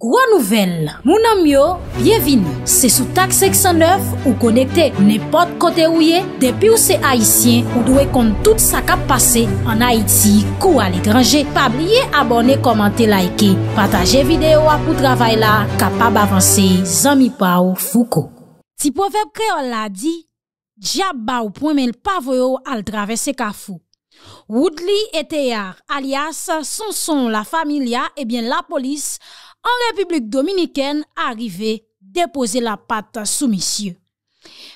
Gwa nouvel, mounan myo, bienvin, se sou tak 609 ou konekte, ne pot kote ou ye, depi ou se Haitien, ou dwe kont tout sa kap pase, an Haiti, kou al ekranje, pabliye abone, komante, laike, pataje videyo apou travay la, kapab avanse, zami pa ou fuko. Ti povep kreol la di, dja ba ou pwemel pavoyo al travese ka fou. Woudli eteyar, alias Sonson la familia, ebyen eh la polis, an Republik Dominikèn a rive depoze la pat sou misye.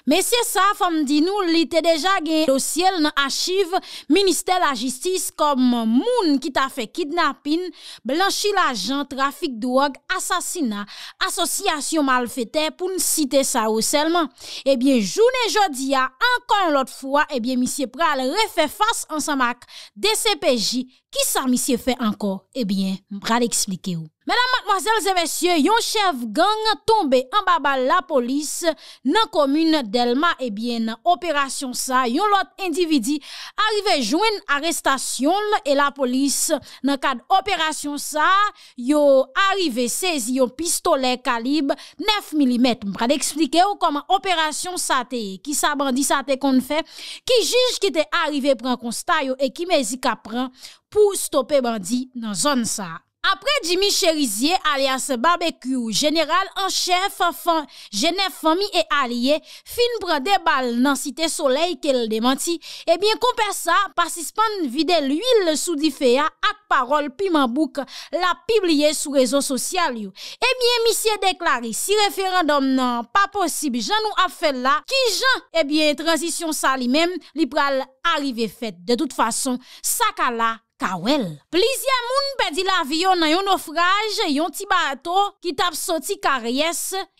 Men se sa fam di nou li te deja gen dosyel nan achiv Ministè la Jistis kom moun ki ta fe kidnapin, blanchi la jant, trafik duwag, asasina, asosyasyon mal fete pou n site sa ou selman. E bie jounen jodi ya ankon lot fwa, e bie misye pral refe fas ansamak de se peji ki sa misye fe ankon, e bie bral eksplike ou. Madame, mademoiselles et messieurs, yon chef gang tombe en babal la polis nan komune Delma. Ebyen, eh operasyon sa, yon lot individi arrive joen arrestasyon e la polis nan kad operasyon sa, yon arrive sezi yon pistole kalib 9 mm. Mbra de eksplike ou koman operasyon sa te, ki sa bandi sa te kon fè, ki jij ki te arrive pran konsta yo e ki mezi ka pran pou stope bandi nan zon sa. apre Jimmy Cherizier alias Barbecue General enchef fan jenèf fami e aliye fin prade bal eh eh nan site soley ke l demanti, ebyen komper sa, pasispan vide l'uil sou di feya ak parol pi mambouk la pibliye sou rezon sosyal yo. Ebyen misye deklari, si referandom nan pa posib, jan nou ap fel la, ki jan, ebyen eh transisyon sa li men, li pral arive fet, de tout fason, sa ka la. Kawel. Plusieurs moun pedi la yon nan yon naufrage, yon ti bato ki tap soti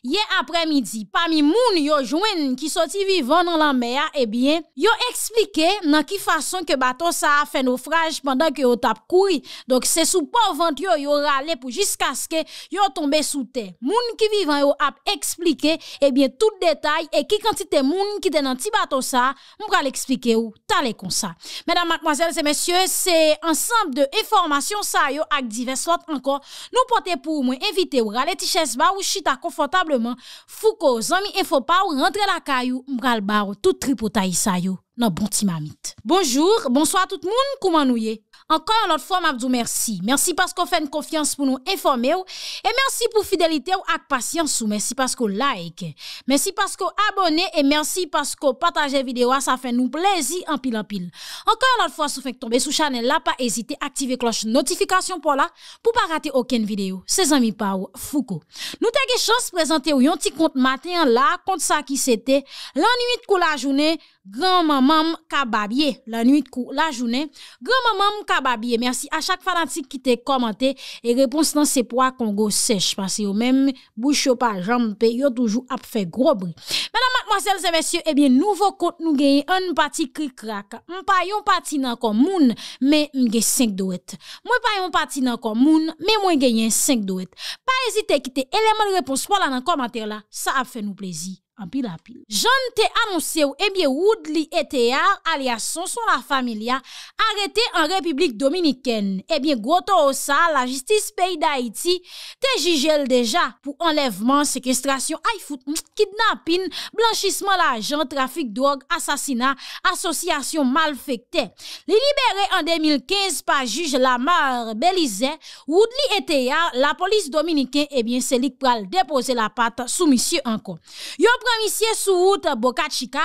hier après midi. Parmi moun yo qui ki soti dans nan mer eh bien yo eksplike nan ki façon ke bato sa a fait naufrage pendant ke yo tap kouri. Donc c'est sou pas vent yo yo rale pou ce ske yo tombe sous terre. Moun ki vivant yo ap eh bien tout détail et ki quantité moun ki te nan ti bato sa, moun pral eksplike yo tale kon sa. Mesdames, mademoiselle, et messieurs, c'est ansanp de eformasyon sayo ak divers lot anko, nou pote pou mwen evite ou gale tiches ba ou chita konfortableman, fou ko zomi efo pa ou rentre la kayo, mgal ba ou tout tripotayi sayo nan bonti mamit. Bonjour, bonsoi tout moun, kouman nou ye? Encore une autre fois, m'abdou merci. Merci parce qu'on fait une confiance pour nous informer et merci pour fidélité ou patience Merci parce qu'on like. Merci parce qu'on abonne et merci parce qu'on partage vidéo, ça fait nous plaisir en pile en pile. Encore une fois, si vous tomber sous channel là, pas hésiter à activer cloche notification pour là, pour pas rater aucune vidéo. C'est amis Pau Foucault. Nous t'avons chance de présenter un petit compte matin là, compte ça qui c'était l'ennui de la journée, grand-maman Kababier, la nuit, la journée. Grand-maman Kababier, merci à chaque fanatique qui t'a commenté et réponse dans ses poids Congo sèche, parce que même bouche pas jambe, yo toujours à fait gros bruit. Mesdames, mademoiselles et messieurs, et eh bien, nouveau compte nous gagne un parti cri crack. pas yon parti nan moun, mais gagne 5 douettes. Moi pas yon parti nan moun, mais moi gagne 5 douettes. Pas hésiter à quitter élément de réponse pour là dans commentaire là, ça a fait nous plaisir en pile à pile. Jean annoncé ou, eh bien, Woodley et alias son la Familia, hein, arrêté en République Dominicaine. Eh bien, Goto ça, la justice pays d'Haïti, te jugé déjà pour enlèvement, séquestration, foot mm, kidnapping, blanchissement d'argent, trafic drogue, assassinat, association malfectée. libéré en 2015 par juge Lamar Belize, Woodley et la police dominicaine, eh bien, c'est lui qui déposer la patte sous monsieur encore ici sur route Boca Chica,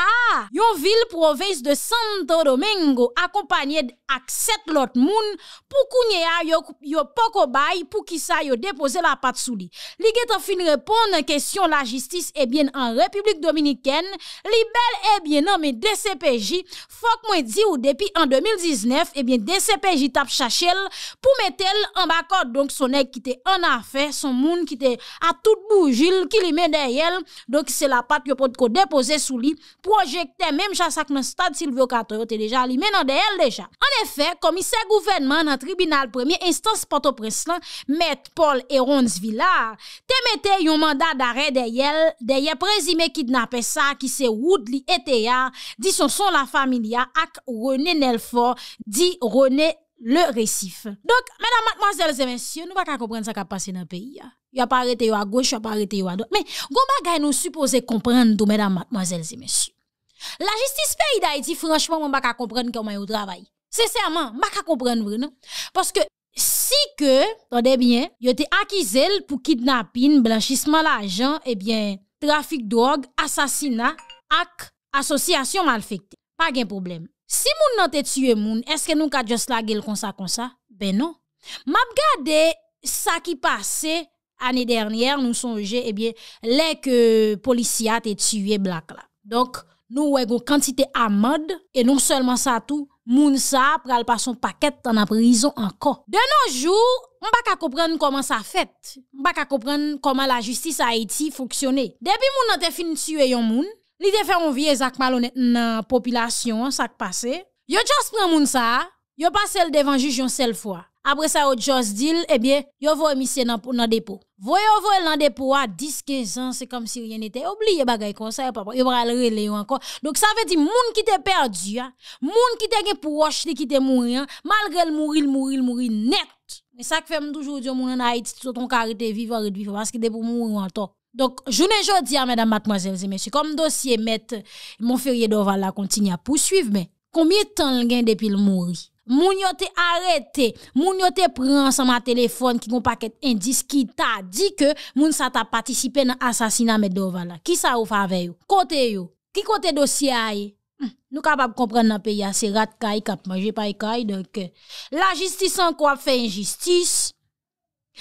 yon ville province de Santo Domingo accompagné de l'autre lot moun pour kounye a yo, yo bay pou ki sa yo la pat sous li. Li fin répondre question la la justice bien, en République Dominicaine, li bel et bien nommé DCPJ, fok mwen di ou depuis en 2019, et eh bien DCPJ tape chachel pou en an Donc son aigle qui était en affaire, son monde qui était à tout bougie, qui li met derrière. Donc c'est la pat yo pod ko depoze sou li, projekte menm chasak nan stad Silvio Kato yo te deja li menan de el deja. An efè, komise gouvernement nan tribunal premier, instans pato preslan, met Paul Eron Svilar, temete yon mandat dare de yel, de yè prezime kidnapè sa, ki se woud li ete ya, disonson la familia ak René Nelfor, di René Eron. le récif. Donc, mesdames, mademoiselles et messieurs, nous ne pouvons pas comprendre ce qui a passé dans le pays. Hein. Il ne a pas arrêté à gauche, il a pas arrêté à droite. Mais, comment nous supposons comprendre, mesdames, mademoiselles et messieurs? La justice pays d'Haïti, franchement, je ne pas comprendre comment vous travaillez. Sincèrement, je ne pas comprendre. Non? Parce que si que, attendez bien, vous été accusé pour kidnapping, blanchissement d'argent, et eh bien, trafic de drogue, assassinat, hack, association malfectée. Pas de problème. Si moun nan te tue moun, eske nou ka just lagel konsa konsa? Ben non. Map gade sa ki pase, ane dernyer nou sonje, ebyen, le ke polisya te tue blak la. Donk, nou wego kantite amad, e nou selman sa tou, moun sa pral pa son paket tan ap rizon anko. De noujou, mou baka koupren koman sa fet. Mou baka koupren koman la justis Haiti foksyone. Depi moun nan te fin tue yon moun, L'idée fait un vieux Zach malhonnête dans population, ça qui passé. Yo just prend moun ça, yo passe le devant juge une seule fois. Après ça, yo just deal eh bien, yo voye monsieur dans dans dépôt. Voye voye dans dépôt à 10 15 ans, c'est comme si rien n'était. Oublié bagay comme ça, papa, yo va le encore. Donc ça veut dire moun qui t'est perdu, hein, moun qui t'est gen proche qui te mourir, hein, malgré le mourir, le mourir, le mourir net. Mais ça qui fait toujours dire moun en Haïti, tout ton carité vivre, vivre parce que des pour mourir en temps. Donk, jounen jò di a, mèdam batmòzelze, mèsy, kom dosye mèt, mò fèrye do vala kontin ya pousuiv mè. Koumye tan l gen depil mouri? Moun yo te arete, moun yo te pransan ma telefon ki kon paket indis ki ta di ke moun sata patisipe nan asasina mèt do vala. Ki sa ou fave yo? Kote yo? Ki kote dosye a ye? Nou kapap komprende nan pe ya, se rat kaj kap, ma jè pa yi kaj, donk. La jistisan kwa fè yon jistis?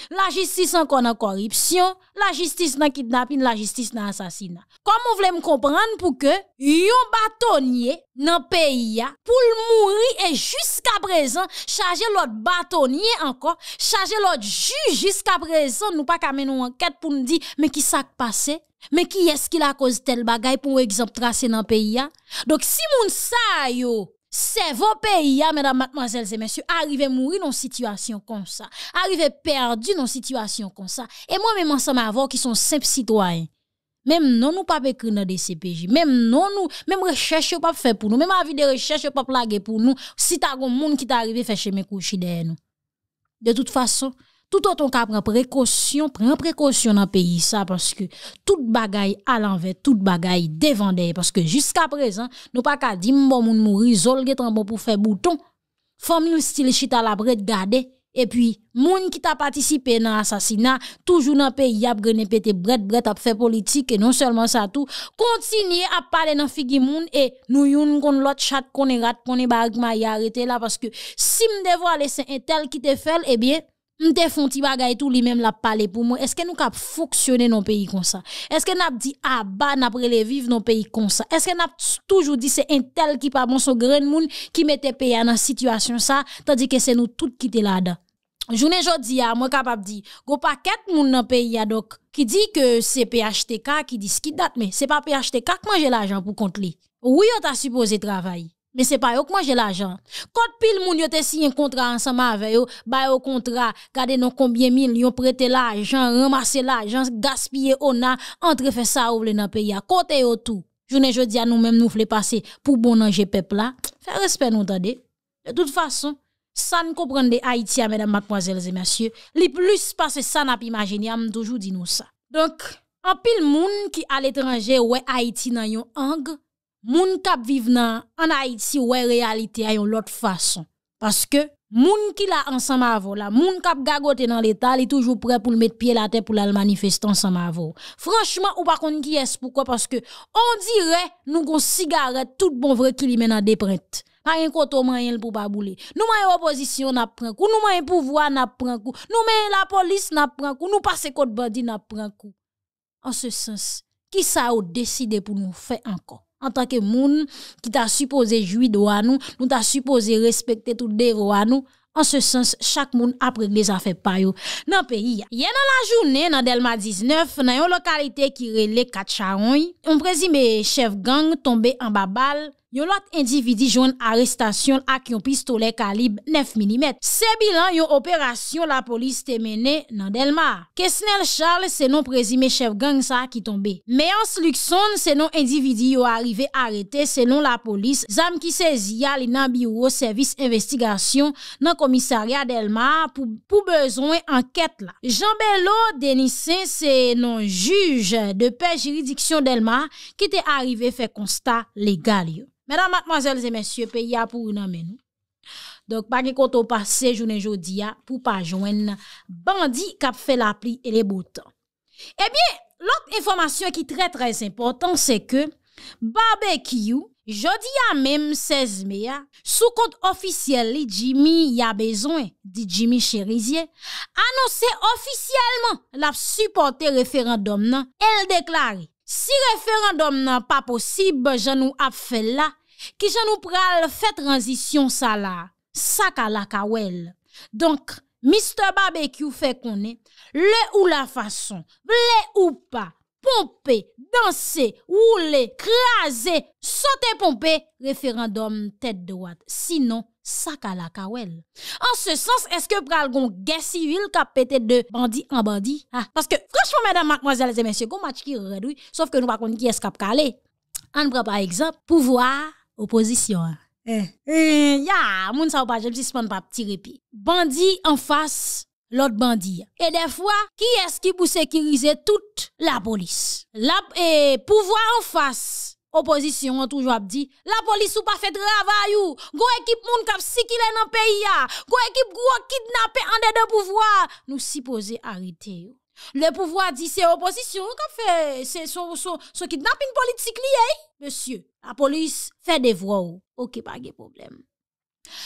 La justice encore en corruption, la justice dans kidnapping, la justice dans assassinat. Comment voulez me comprendre pour que yon bâtonnier dans pays pour mourir et jusqu'à présent charger l'autre bâtonnier encore, charger l'autre juge jusqu'à présent nous pas mener une enquête pour nous dire mais qui s'est passé mais qui est-ce qui a cause tel bagaille pour exemple tracer dans pays Donc si moun sa c'est vos pays, hein, mesdames, mademoiselles et messieurs, arriver mourir dans une situation comme ça, arriver perdu dans une situation comme ça. Et moi-même, ensemble voix qui sont simples citoyens, même non nous pas écrit dans des CPJ, même non nous, même recherche pas fait pour nous, même avis de recherche pas plagué pour nous, si t'as un monde qui t'arrive fait chez mes couches derrière nous. De toute façon, tout autant qu'à prendre précaution, prendre précaution dans le pays, ça, parce que toute bagaille à l'envers, toute bagaille devant parce que jusqu'à présent, nous pas qu'à dire, bon, moun mourir, zol en bon pour faire bouton, famille style chita la brette gade, et puis, moun qui t'a participé dans l'assassinat, toujours dans le pays, a grené pété bret, bret a fait politique, et non seulement ça tout, continuer à parler dans figi moun, et nous yon kon l'autre chat, kon est rat, Qu'on est barig arrêté là, parce que si m'devo aller un tel qui te fait, eh bien, m'te font ti bagay tout li même la parler pour moi est-ce que nous cap fonctionner dans pays comme ça est-ce que n'a dit ah bah n'a les vivre dans pays comme ça est-ce que n'a toujours dit c'est un tel qui pas bon son grand monde qui mettait pays dans situation ça tandis que c'est nous toutes qui sommes là-dedans journée jodi a, ah, moi capable ah, dit go pa moun nan pays a qui ki di ke se PHTK qui date. qui date mais c'est pas PHTK qui mange l'argent pour pou Oui, on oui on ta supposé travailler mais c'est pas eux qui j'ai l'argent. Quand pile moun yo te signé un contrat ensemble avec eux, ba yo contrat, gardez non combien millions prêter l'argent, ramasser l'argent, gaspiller on a, entre faire ça ou dans pays à côté yo tout. Journée jodi à nous-mêmes nous voulons passer pour bon le peuple là. Fais respect nous tendez. De toute façon, ça ne comprend des Haïtiens mesdames mademoiselles et messieurs, les plus passé ça n'a pas imaginé, am toujours dit nous ça. Donc, en pile moun qui à l'étranger ouais Haïti dans yon angle moun kap vivna en Haïti en réalité a une autre façon parce que moun qui la ensemble avant la moun kap gagote dans l'état est toujours prêt pour mettre pied la tête pour la manifester ensemble franchement ou pas qui est pourquoi parce que on dirait nous gon cigarette tout bon vrai qui li mène des prête pas un koto moyen pour pas bouler nous m'en opposition n'a prend coup nous un pouvoir n'a prend coup nous la police n'a prend coup nous passe côte bandit n'a prend coup en ce sens qui ça a décidé pour nous faire encore an tanke moun ki ta suppose jwi do anou, nou ta suppose respekte tout de ro anou, an se sens chak moun apre glez a fe payo nan peyi ya. Ye nan la jounen nan Delma 19, nan yon lokalite ki rele katcha ony, on prezi me chev gang tombe an babal, Yon lot individi joun arrestasyon ak yon pistole kalib 9 mm. Se bilan yon operasyon la polis te mene nan Delmar. Kesnel Charles se non prezime chev gang sa ki tombe. Means Luxon se non individi yon arrive arete se non la polis. Zam ki se ziya li nan biro servis investigasyon nan komisarya Delmar pou bezon enket la. Jean Belot Denissen se non juj de pe jiridiksyon Delmar ki te arrive fe konsta legal yo. Mèdam matmazèl zè mèsyè pe ya pou ou nan mè nou. Dok pa ki kontou pa se jounen jodi ya pou pa jwen nan bandi kap fè la pli e le boutan. Ebyen, eh lòt informasyon ki trè trè zè important se ke Babè Kiyou jodi ya mèm 16 meya sou kont ofisyèli jimi ya bezon di jimi chérizye anonsè ofisyèlman la supporter referendum nan el deklare Si referendum nan pa posib, jan nou ap fè la, ki jan nou pral fè transisyon sa la, sa ka la ka wel. Donk, Mr. Barbecue fè konè, le ou la fason, le ou pa, pompe, danse, oule, klaze, sote pompe, referendum tèt de wad. Sinon. kawel. En ce sens, est-ce que pral guerre civile qui a pété de bandit en bandit? Ah, parce que, franchement, mesdames, mademoiselles et messieurs, un match qui réduit, sauf que nous ne connaissons pas qui est cap calé. On prend par exemple pouvoir opposition. Eh, eh, ya, moun sa ou pas, j'aime si pas petit répit. Bandit en face, l'autre bandit. Et des fois, qui est-ce qui pour sécuriser toute la police? La, eh, pouvoir en face, Oposisyon an toujwa ap di, la polis ou pa fet ravay ou, go ekip moun kap sikile nan peyi ya, go ekip gwo kidnap en de de pouvoi, nou sipoze harite ou. Le pouvoi di se oposisyon ou kap fe, se so kidnap in politik li yei? Eh? Monsye, la polis fe devwa ou, ouke pa ge problem.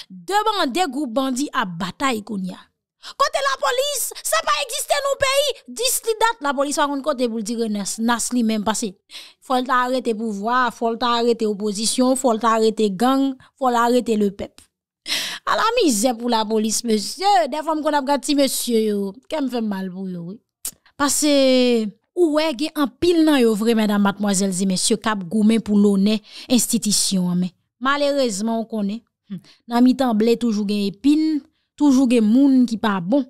Demande gwo bandi ap batay kon ya. Kote la polis, se pa eksiste nou peyi. Dis li dat, la polis pa kon kote pou l'dire nas li men pase. Fol ta arete pouvwa, fol ta arete oposisyon, fol ta arete gang, fol ta arete le pep. A la mize pou la polis, monsye, defonm kon ap gati monsye yo. Kèm fèm mal pou l'owe. Pase, ouwe, gen an pil nan yo vremen dan matmoazelzi monsye, kap goumen pou l'one, institisyon an men. Malerezman ou konen, hm. nan mi temble toujou gen epin, Toujou gen moun ki pa bon.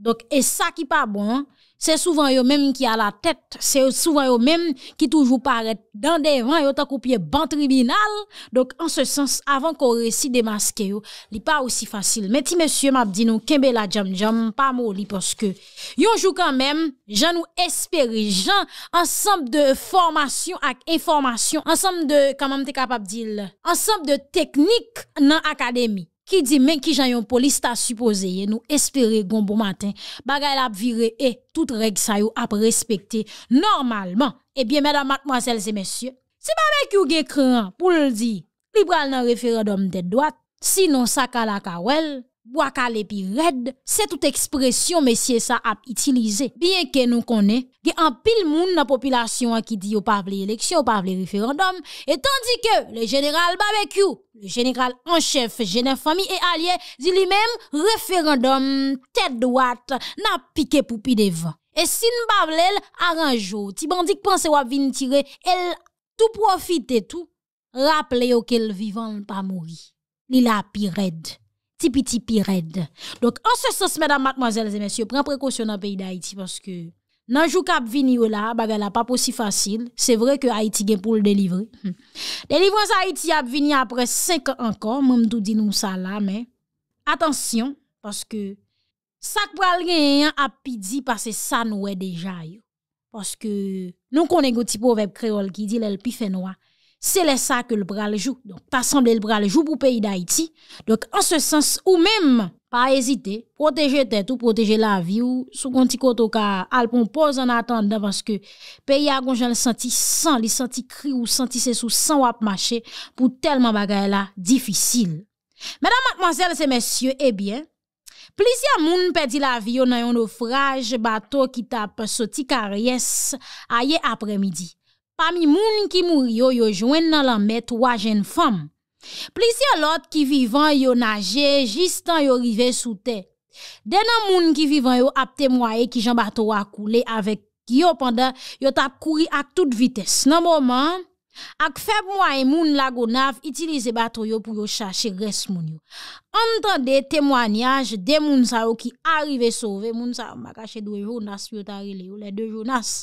Dok, e sa ki pa bon, se souvan yo menm ki a la tèt. Se souvan yo menm ki toujou paret dan devan yo ta koupye ban tribunal. Dok, an se sens, avan kon resi demaske yo, li pa ou si fasil. Meti mèsyè mabdi nou, kenbe la djam djam, pa mou li poske. Yon jou kan menm, jan nou espere jan, ansemp de formasyon ak informasyon, ansemp de, kan mam te kapab dil, ansemp de teknik nan akademik. qui dit même qui j'ai une police ta supposé nous espérer gon bon matin bagay la viré et toutes les ça yo a respecté normalement Eh bien mesdames mademoiselles et messieurs si pas vous ou gen pour le dire Libre dans nan référendum de droite sinon ça ka la kawel, Waka le pi red, se tout ekspresyon mesye sa ap itilize. Bien ke nou kone, ge an pil moun na popilasyon an ki di yo pavle eleksyon, pavle referandom, et tondi ke le general Babekou, le general enchef, genèf fami e alye, di li mem referandom, tèdouat, na pike poupi devan. E sin pavle el, aranjou, ti bandik panse wap vin tire, el tou profite tou, raple yo ke l vivan pa mouri. Ni la pi red. Tipi tipi red. Donc, ansesos, mesdames, mademoiselles et messieurs, pren prekosyon nan peyi d'Haïti. Parce que nanjouk ap vini ou oh la, baga la pa posi fasil. Se vre ke Haïti gen pou l'delivre. Delivre an sa Haïti ap vini apre 5 an kon. Moun tou di nou sa la, men. Atensyon, parce que sakpou al gen yon ap pidi pase sa noue deja yo. Parce que nou konen gouti pou vep kreol ki di lèl pi fè noua. c'est là ça que le bras le joue. Donc, t'as semblé le bras le joue pour le pays d'Haïti. Donc, en ce sens, ou même, pas hésiter, protéger tête ou protéger la vie ou sous un petit côté ka al pose en attendant parce que pays a gonjan le senti sans, le senti cri ou senti c'est sous sans wap marcher pour tellement bagay là difficile. Mesdames, mademoiselles et messieurs, eh bien, plusieurs moun perdu la vie nan yon bateau qui ki tap soti hier après midi Fami moun ki mouri yo yo jwen nan lanmet wajen fam. Plisi alot ki vivan yo nage jistan yo rive sou te. Denan moun ki vivan yo ap temwaye ki jan batou akoule avek yo pandan yo tap kouri ak tout vites. Nan mouman ak feb mouay moun lagonav itilize batou yo pou yo chache res moun yo. Antande temwanyaj de moun sa yo ki arrive sove moun sa yo makache dwe jounas yo tarile yo le dwe jounas.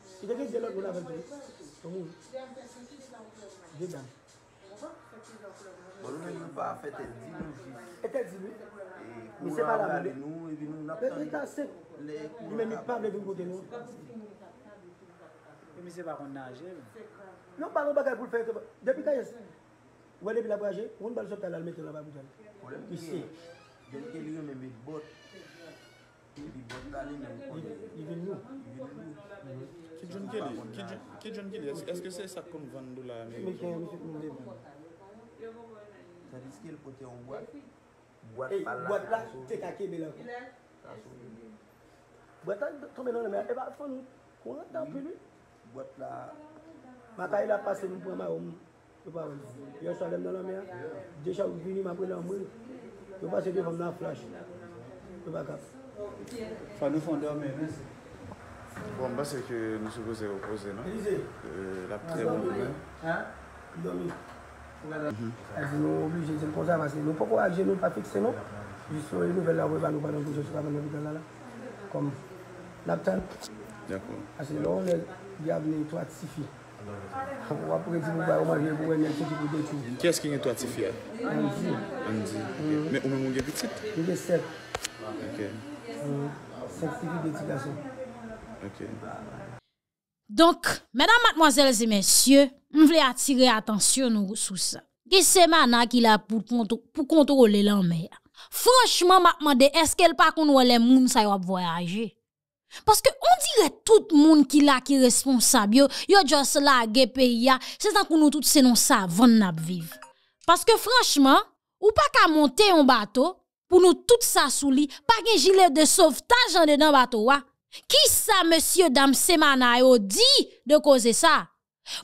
I bon, de non, genj de lor ou la ven de nou? Ton moun? De anverse ki di lanklèvman. De lanklèvman. Bolon ou pa a fè tel di nou? E tel di nou? E kouran la ven de nou? E vi nou nap tanyan? Le fè kase? Li men mi pab le voun kote nou? E mi se pa kon nage men. Non pa moun bagay koul fè. De pi kanyan? Ou ane vi la braje? Ou ane baljot alal mette la va moutan? Ou ane mi? I se. Gen ke li yon men mi bot. Li bi bot alen yon konde? Li vi nou? Li vi nou? Kè di? Kè di? Eske se sa kon vandou la yon mey? Mè kè yon mè sèk mè mè mè? Sa diske l pote yon wad? Wad la? Tè kake be la fò? Wad la? Tè mè nan yon mè? Ewa fò nou? Kou an tanpè nou? Wad la? Mè kè yon la pasè nou pou an mè yon mè? Yon sa dem nan yon mè? Dè chan vini mè pou an mè? Yon pasè dè fò mè nan flash? Yon mè kap? Fò nou fò ndò mè mè se? Pwa mba se ke nou sou boze opoze nan? Elize! E, lapte yon mbe? Ha? Doni! Ou gada? E se nou oblije se lponze avase, nou poko akje nou pa fikse nou? Jispo yon nou vel la woye ban ou ban an kouje sou kaman yon vitan lala? Kom? Lapte an? Diyakou. Ase lon el, di avne yon tou ati sifi. Alora. Ou apouke di nou ba yon maje pou en yon titi kou deti ou. Kè eske yon tou ati sifi an? An di. An di. Mbe ou mbe moun gen bitit? Gen gen sep. Ok. Mbe ou mbe Donk, mèdam matmwazèl zè mèsyè, mwen vle atire atensyon nou rousousan. Gè semanan ki la pou kontrole lan mèya. Franchman matman de eskel pa kon wèle moun sa yo ap voyaje. Paske on dire tout moun ki la ki responsab yo, yo jòs la a gèpe ya, se zan kon nou tout se non sa avon nap viv. Paske franchman, ou pa ka monte yon bato, pou nou tout sa souli, pa gen jilè de sov tajan de nan bato wè. Ki sa monsye dam seman a yo di de koze sa?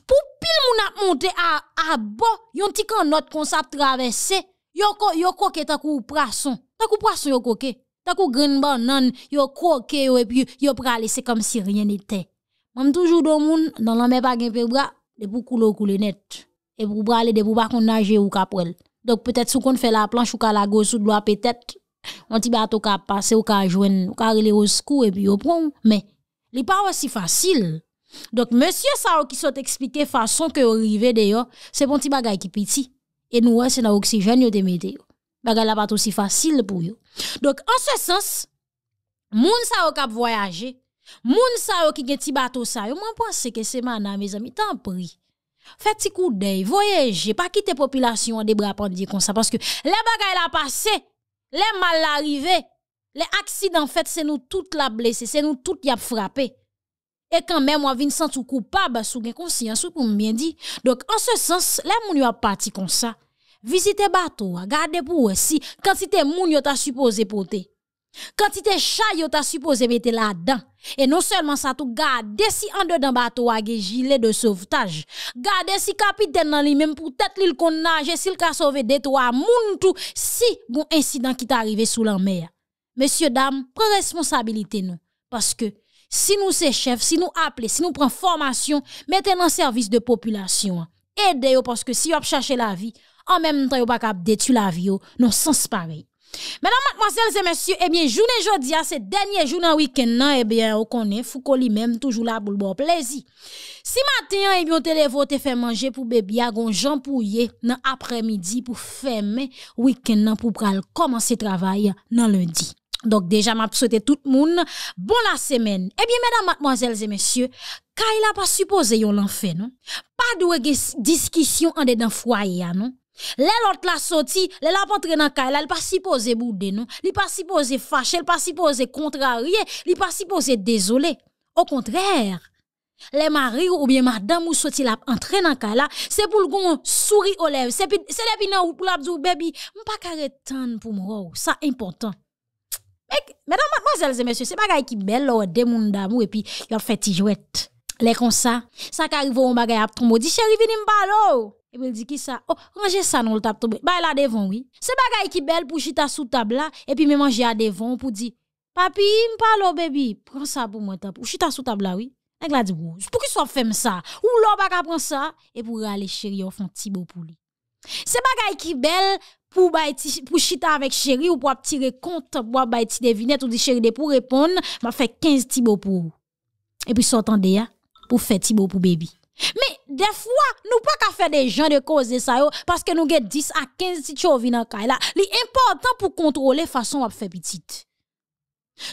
Pou pil moun ap monte a bo, yon ti kan not kon sa travese, yo koke takou prason, takou prason yo koke, takou grin ban nan, yo koke yo epi yo prale se kom si ryen ite. Moun toujou do moun, nan lan me pa gen febra, de pou koule ou koule net, e pou prale de pou bakon nage ou kapwel. Dok petet sou kon fè la planche ou ka la gosu dlo apetet. On dit bateau ka passé, ou ka joué, ou ka reler au secours et puis au prend mais n'est pas aussi facile. Donc monsieur ça qui s'est expliqué façon que arrivé d'ailleurs, c'est bon petit bagay qui piti. et nous c'est dans oxygène yo te mette. Bagay la pas aussi facile pour yo. Donc en ce sens, moun sa ou k'ap voyager, moun sa ou ki gen ti bateau ça, yo moi pense que c'est mana mes amis, tant pris. Faites petit coup d'œil, voyagez, pas quitter population des bras comme ça parce que le bagay la passé les mal arrivés, les accidents faites, c'est nous toutes la blessés, c'est nous toutes y a frappé. Et quand même, on vient sans tout coupable, sous conscience, pour bien dit. Donc, en ce sens, les gens a parti comme ça. Visitez bateau, regardez pour aussi quand c'était yon supposé porter. Kantite chay yo ta supose non bete bon la dan E non selman sa tou gade si Ande dan ba to a ge jile de sauvetaj Gade si kapiten nan li menm Pou tet li l kon nage Si l ka sove deto a moun tou Si moun insidan ki ta arrive sou lan mer Mesye dam, pren responsabilite nou Paske si nou se chef Si nou aple, si nou pren formasyon Meten nan servis de populasyon Ede yo paske si yo ap chache la vi An menm tan yo baka ap detu la vi yo Non sens parey Mesdames, mademoiselles et messieurs, eh bien, journée jeudi, hein, c'est dernier jour dans week-end, hein, eh bien, on connaît Foucault lui-même, toujours là pour le plaisir. Si matin, hein, eh bien, on te fait manger pour bébé, gon Jean Pouye, dans après-midi, pour fermer week-end, pour commencer travail, dans lundi. Donc, déjà, m'a tout le monde, bon la semaine. Eh bien, mesdames, mademoiselles et messieurs, a pas supposé l'en fait, non? Pas de discussion en dedans foyer, non? Lè la sorti, lè la pantre nan kay elle pas supposé sipoze boude si pas supposé fâcher, pas si supposé contrarier, il pas supposé désolé. désolée. Au contraire, les maris ou bien madame ou sorti la entrer dans ca là, c'est pour le gon souri aux lèvres, c'est les pina ou pour la dou baby, pas ka retan pour moi, oh, ça important. Mesdames, mademoiselles et messieurs, c'est bagay qui belle ou oh, des moun d'amour et puis il a fait tijouette. Les comme ça, ça qui arrive on bagay a tomber, dit chérie, me et puis il dit qui ça Oh, rangez ça dans le table tombe. Bah là devant oui. C'est bagaille qui belle pour chita sous table là et puis me manger à devant pour dire "Papi, m'parle bébé, prends ça pour moi table." chita sous table là oui. Nèg la dit oh, "Pour qui ça fait ça Ou l'on pas prendre ça et pour aller chéri on font petit pour lui." C'est bagaille qui belle pour pour chita avec chéri ou pour tirer compte, pour bay des devinette ou dit chéri de pour répondre, m'a fait 15 beau pour. Et puis sortant de pour faire beau pour bébé. Mais des fois, nous pas qu'à faire des gens de cause ça parce que nous avons 10 à 15 situations choses dans la là. L'important pour contrôler façon à faire petite.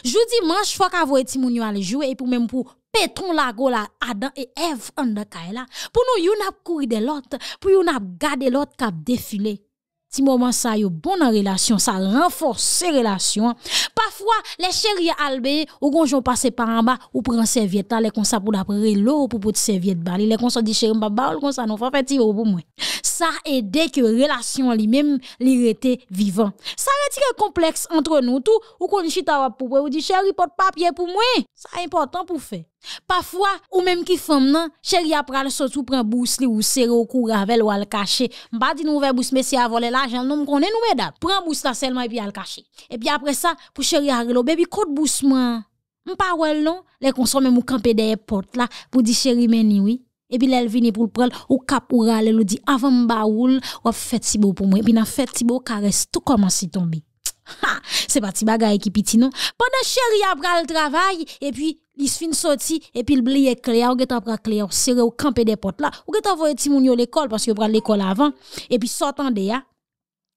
Joudi dimanche, faut qu'à voir les moun aller jouer et pour même pour pétron la go Adam et Eve en dans la Pour nous, yon a couru de l'autre, pour yon a gardé l'autre a défilé. Ti moment ça yo bon en relation, ça renforce relation. Parfois les chéris albé ou passe par en bas ou prend serviette les comme ça pour l'eau pour un serviette bali, les comme ça dit ou comme ça fait petit pour moi. Ça aide que relation lui-même li rete vivant. Ça retire complexe entre nous tout ou qu'on chita pour ou dit chéri porte papier pour moi. Ça important pour faire. Pafwa ou menm ki fem nan Cheri ap pral sotou pren bous li ou sero Ou kou ravel ou al kache Mba di nou ve bous mesi avole la jen Non mkonen nou me dat Pren bous la selman epi al kache Epi apre sa pou cheri harlo Bebi kote bous man Mpa wel non Le konsome mou kampe deye pot la Pou di cheri meni wii Epi lel vini pou pral Ou kap ou rale lo di Avan mba woul Wop fet si bo pou mwen Epi nan fet si bo kares Tou koman si tombe Se pati bagay ki piti nan Pwanda cheri ap pral travay Epi li fin sorti et puis il blié clair ou gèta prend clair serré au camper des portes là ou gèta voyer ti moun yo l'école parce que pral l'école avant et puis sortant de ya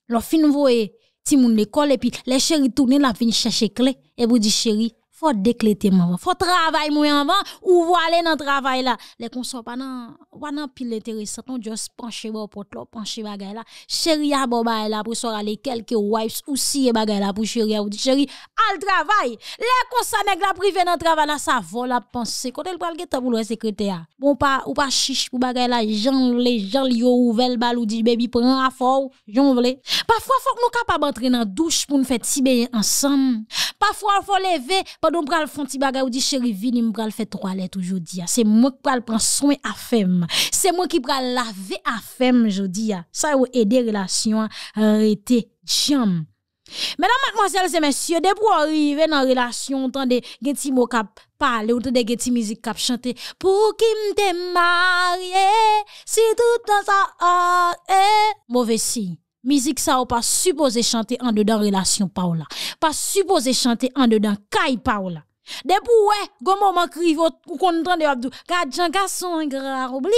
leur fin des ti moun l'école et puis les chéri tourner la fin chercher clé et vous dit chéri faut décléter maman, faut travailler moi avant, ou vous aller dans travail là. Les consorts pas non... pas pile intéressant, on juste pencher bon porte là, pencher bagay là. Chérie a bon bagay là pour sort aller quelques wives Aussi si bagay là pour chérie ou dit chérie, al travail. Les consorts nèg la privé dans travail là, ça vole la penser. Quand elle que geta pour le secrétaire. Bon pas ou pas chiche pour bagay là, gens les gens li ouvel bal ou dit baby prend à fort, j'en voulais... Parfois faut que nous capable entrer dans douche pour nous faire si bien ensemble. Parfois faut lever Kodo pral fon ti bagay ou di chéri vini m'pral fait toilette aujourd'hui. Hein. C'est moi qui pral prendre soin à femme. C'est moi qui pral laver à femme aujourd'hui. Hein. Ça ou aider relation hein. arrêter jam. Mesdames, mademoiselles et messieurs, dès pour arriver dans relation, entendez, gen ti mot cap parler, entendez des ti musique cap chanter. Pour qui me marié, si tout dans ça, eh, mauvais signe musique ça ou pas supposé chanter en dedans relation Paola. Pas supposé chanter en dedans caille Paola. De ouais, go moment cri ou content de abdou. quatre jan garçon gras oublié.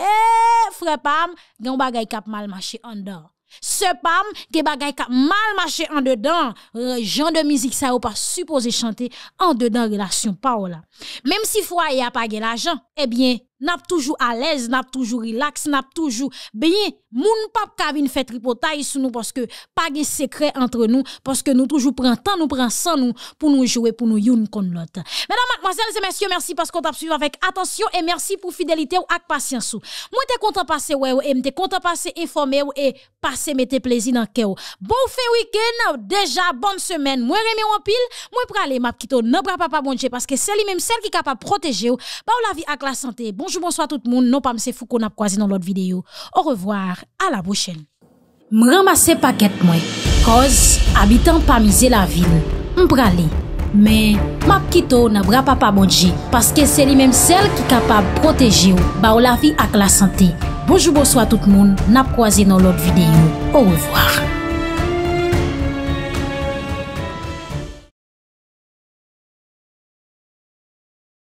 Eh frère pam, gon bagay kap mal marché en dedans. Ce pam, des bagay kap mal marché en dedans. Euh, genre de musique ça ou pas supposé chanter en dedans relation Paola. Même si foyer a pas l'argent, eh bien n'a toujours à l'aise, n'a toujours relax, n'a toujours bien. Moun pap kavin fait tripotaille sur nous parce que pas de secret entre nous, parce que nous toujours prenons temps, nous prend sans nous pour nous jouer, pour nous youn kon l'autre. Mesdames, mademoiselles et messieurs, merci parce qu'on t'a suivi avec attention et merci pour fidélité ou ak patience ou. Moi t'es content passer ouais ou, et m'te content passer informé ou et passer mettez plaisir dans cœur. Bon fin week-end, déjà bonne semaine. Moi remi en pile, moi pralé m'a map non bras papa bon parce que c'est lui même celle qui capable protéger ou, pas bah, la vie ak la santé. Bon Bonjou bonso a tout moun, nan pa mse fou kon ap kwa zi nan lot videyo. Ou revoar, a la bou chen. M ramase paket mwen, koz, abitan pa mize la vil, m prale. Men, map kito nan bra pa pa bodje, paske se li menm sel ki kapab proteji ou, ba ou la vi ak la sante. Bonjou bonso a tout moun, nan pa mse fou kon ap kwa zi nan lot videyo. Ou revoar.